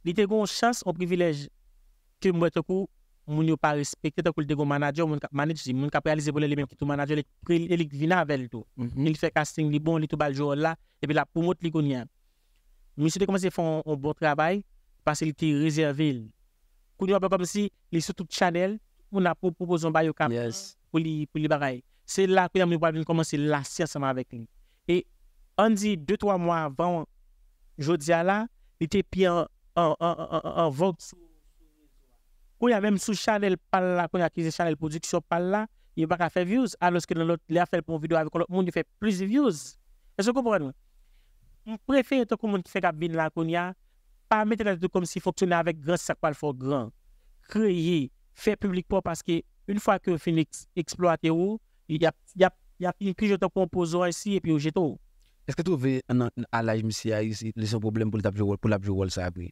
li te gon chans ou privilèj ke mwen te kou moun yo pa respekte te kou li te gon manager, moun ka, manager, moun ka realize pou lè li men ki tou manager, li li vina avèl tou. Mm -hmm. Li fè casting li bon, li tou baljou la, epi la pou mot li kon yan. Mwen se te komanse fon an bon trabay, pase li te rezerve li. Kou yo apè kom si li sou tout chanel, moun apou pou pou zon bayo kam yes. pou li, li baray. Se la kou yon mwen wapin komanse la si asama avèk li. E an di 2-3 mwa avan jodi ala, li te pi an en vente. Quand il y a même sous Chanel, parle là, quand il y a Chanel production, parle là, il n'y a pas qu'à faire views. Alors que dans l'autre, il a fait pour une vidéo avec l'autre monde, il fait plus de views. Est-ce que vous comprenez Je préfère tout le monde qui fait la bine là, pas mettre la comme si fonctionnait avec grand, ça quoi le fort grand. Créer, faire public pour, parce que une fois que vous finissez d'exploiter, il y a, y y y a une crise de composants ici et puis au jeton. Est-ce que vous trouvez à l'âge monsieur, ici, un problème pour la pour la plus ça après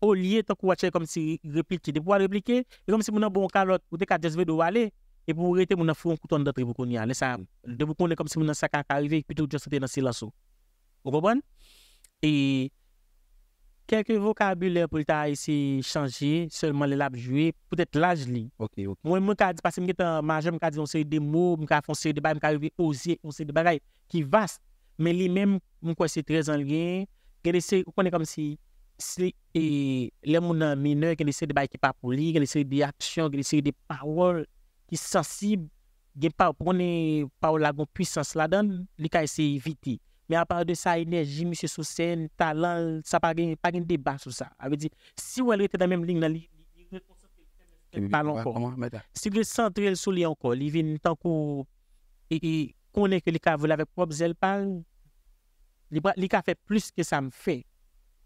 au lieu de faire comme si répliquer, de pouvoir répliquer, et comme si mon bon calotte, ou de qu'à de aller, et pour arrêter mon fond un d'entrée vous connaître. ça mm. de vous connaître comme si mon sac à arriver, plutôt juste dans silence. Vous comprenez? Et quelques vocabulaires pour ici changer, seulement les lab jouer, peut-être l'âge li. OK, OK. Moi, moi, quand parce que j'étais un majeur, je dis on sait des mots, je fais un série de bagages, je vais oser, on sait des bagages qui vastes. Mais lui-même, moi, c'est très en lien. On est comme si E, lè moun nan mine, gen lè sè di bay ki pa pou li, gen lè sè di aksyon, gen lè sè di powol, ki sensib, gen pa ou pwone pa ou lagon pwisans la don, li ka ese eviti. Men a par de sa enerji, misye sou sèn, talan, sa pa gen deba sou sa. A we di, si ou el rete dan menm ling nan li, li gen pwonson ke lè palon ko. Si li sentri el sou li anko, li vin tan ko, e, e, konen ke li ka voul avek prob zèl pan, li ka fè plus ke sa m fè.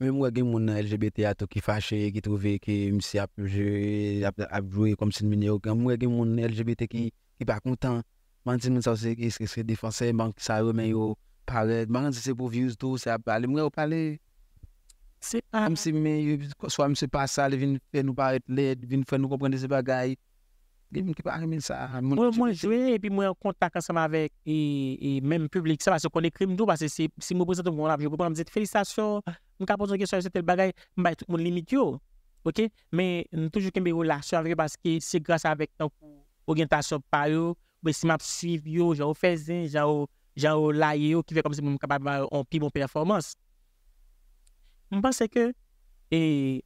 Mwen mwen gen moun LGBT ato ki fache, ki trove ki msi ap jowe, ap jowe kom sin mwen yo. Mwen gen moun LGBT ki pa kontan, mwen gen mwen sa se ki se defanse, mwen sa yo mwen yo paret, mwen se se pou views tou, se ap pale, mwen yo pale. Se pa mwen se mwen, mwen se pa sale, vin fwe nou paret led, vin fwe nou komprende se bagay. Game qui pas ça. Moi, moi, oui, et puis moi, en contact ensemble avec et, même public, ça, parce qu'on est crime tout, parce que si je me présente, je peux pas me dire félicitations, je peux poser une question sur tel bagage, je tout le monde limite. OK? Mais toujours qu'il y a relation avec parce que c'est grâce avec l'orientation par eux, mais si suivre suis j'ai fait ça, j'ai laio qui fait comme si je capable d'avoir une plus bonne performance. Je pense que, et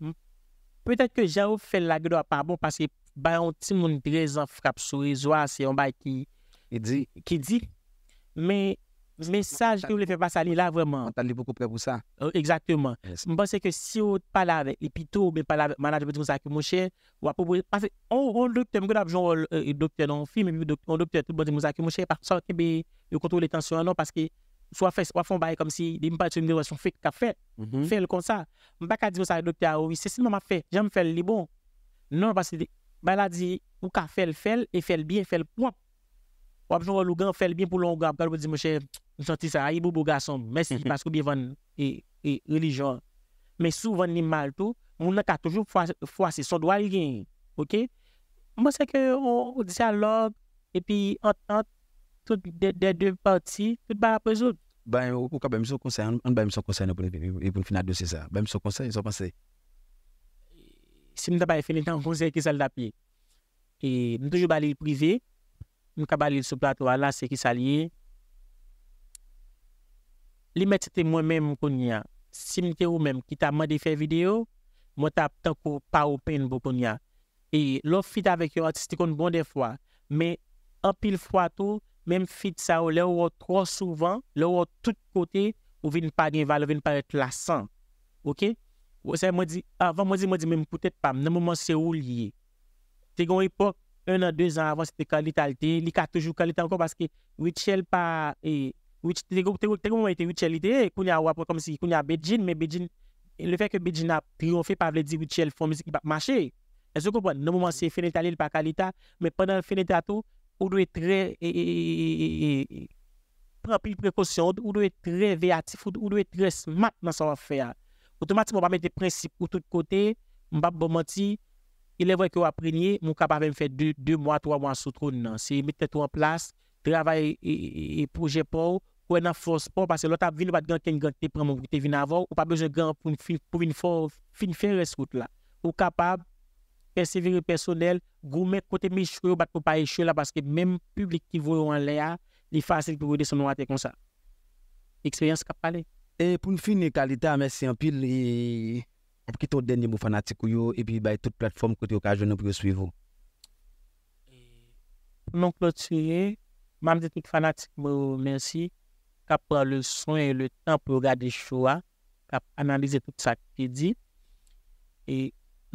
peut-être que j'ai fait la gueule pas bon parce que ba yon tim yon drezan frap sou rezoa, se yon bay ki... Ki di. Ki di. Men, men sa, jikou le fe basa li la vweman. Ta li boko pre pou sa. Eksaktyman. Euh, mwen pense ke si yo pala vek, li pito, men pala vek, mana djoube di mouzakou mouche, wapou boye, panse, on dopte, mwen gwen apjou, yon dopte nan fi, men mwen dopte, yon dopte di mouzakou mouche, panse, yon kontou le tensyon anon, panse ki, sou wafen, wafen baye kom maladie ou ka fait le fait et le bien, fait le point. Ou après, on fait le bien pour l'ongan. Quand on dit, mon cher, je sentis ça, aïe, garçon, merci, mhm. parce que bien, van, et, et religion. Mais souvent, ni mal tout, mon a toujours foissé son doigt, doit OK? Moi, c'est que on, dialogue, et puis, entre toutes les deux parties, tout après résoudre. Ben, ou quand même, son conseil, on ben même son conseil e pour le e final de ça. Ben, son conseil, ils e ont pensé si n'avons pas fait le temps, conseil qui ça le tapis. Et nous toujours aller privé, je suis sur le plateau là, c'est qui ça lié. Les moi-même qu'on y a. Si je ou même qui t'a demandé faire vidéo, moi t'a tant que pas peine pour qu'on y a. Et l'offre fit avec un artiste qu'on bon des fois, mais en pile fois tout, même fit ça, au là où trop souvent, là où tout côté, ou vient pas de valeur, vient pas être lassant. OK? Avon mwen di, mwen di, mwen mwen pwetet pa, mwen mwen mwen se ou liye. Tegon epok, un an, deux an avon, se te kalitalite, li ka toujou kalita anko, paske wichel pa, e, tegon mwen mwen ite wichelite, e, koun ya wapon kom si, koun ya bedjin, men bedjin, le fek bedjin ap triyon fe, pa vle di wichel fon, mwen se ki pa mwache. E se kon, mwen mwen mwen se fenetalil pa kalita, mwen penan fenetato, ou do e tre, prepozisyon, ou do e tre veyatif, ou do e tre smat nan sa wafeya. Ote mati mwen pa mette prinsip ou tout kote, mwen pap bomati, il evo ek yo aprenye, mwen kapap ven fè 2 mwa, 3 mwa sotron nan. Se yon mette to an plas, travay e proje pou, kwen an fos pou, pasè lot ap vin ou bat gen ken gen ki te pran mwen, ki te vin avon, ou pa bej gen pou vin fò, fin fè reskout la. Ou kapap persevere personel, goun men kote mi chou yo bat pou pa e chou la, pasè men publik ki voun an le a, li fasil pou vode son mwa te konsa. Eksperyans kap pale. Poun fin, kalita, mersi anpil, apkito denye mou fanatik kou yo, epi bay bon, tout platform kote yo ka jounen pou yo swivou. Non klotye, mam zetnik fanatik mou mersi, kap pran le son e le tan pou gade choua, kap analize tout sa kedi.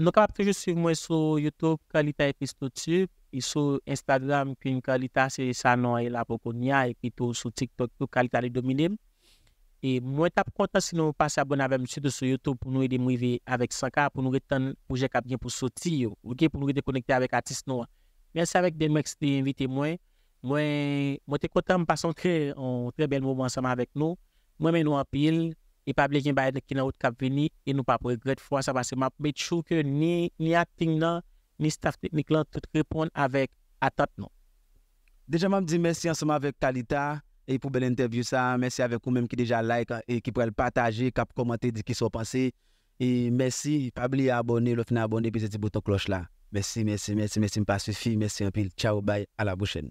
Non kap teje swiv mwen sou YouTube kalita epistotube, sou Instagram kwen kalita se sanon e la poko nya, epi tou sou TikTok kalita le dominem. E mwen tap kontan si nou pase abonave msido sou Youtube pou nou ide mwive avèk Sanka pou nou retan pouje kap gen pou soti yo. Ou gen pou nou ide konekte avèk atis nou. Mwen se avèk den mwen kse de yon invite mwen. Mwen te kontan mwen pasan kre en tre bel mou mwen ansama avèk nou. Mwen men nou apil. E pable gen baye de kina out kap veni. E nou pa pou regret fwa sa basi mwen pou bet chouke ni ating nan ni staff teknik lan tout repon avèk atat nou. Deja mwen mwen di mwen si ansama avèk Kalita. et pour belle interview ça. Merci avec vous-même qui déjà like et qui pourrait partager, cap commenter, dire qui sont pensés. Et merci, pas oublier abonner, le final abonner, puis ce petit bouton cloche là. Merci, merci, merci, merci, pas suffit. Merci un pile. Ciao, bye, à la prochaine.